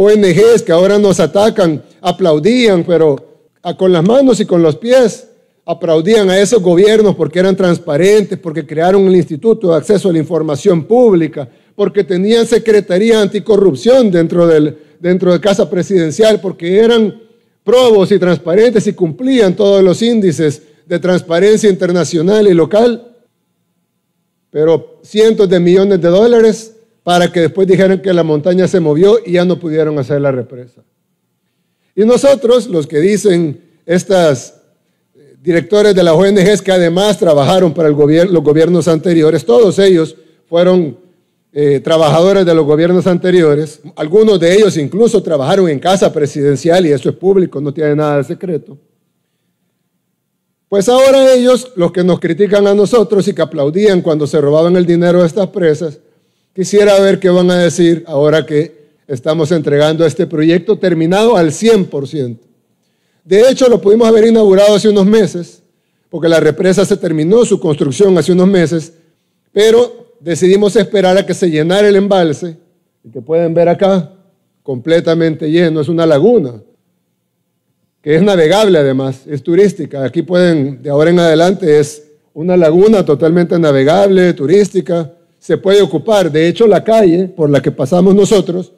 ONGs que ahora nos atacan, aplaudían, pero ah, con las manos y con los pies aplaudían a esos gobiernos porque eran transparentes, porque crearon el Instituto de Acceso a la Información Pública, porque tenían Secretaría Anticorrupción dentro, del, dentro de Casa Presidencial, porque eran probos y transparentes y cumplían todos los índices de transparencia internacional y local. Pero cientos de millones de dólares para que después dijeran que la montaña se movió y ya no pudieron hacer la represa. Y nosotros, los que dicen estas eh, directores de las ONGs que además trabajaron para los gobiernos anteriores, todos ellos fueron eh, trabajadores de los gobiernos anteriores, algunos de ellos incluso trabajaron en casa presidencial y eso es público, no tiene nada de secreto. Pues ahora ellos, los que nos critican a nosotros y que aplaudían cuando se robaban el dinero de estas presas, Quisiera ver qué van a decir ahora que estamos entregando este proyecto terminado al 100%. De hecho, lo pudimos haber inaugurado hace unos meses, porque la represa se terminó su construcción hace unos meses, pero decidimos esperar a que se llenara el embalse, y que pueden ver acá, completamente lleno, es una laguna, que es navegable además, es turística. Aquí pueden, de ahora en adelante, es una laguna totalmente navegable, turística se puede ocupar. De hecho, la calle por la que pasamos nosotros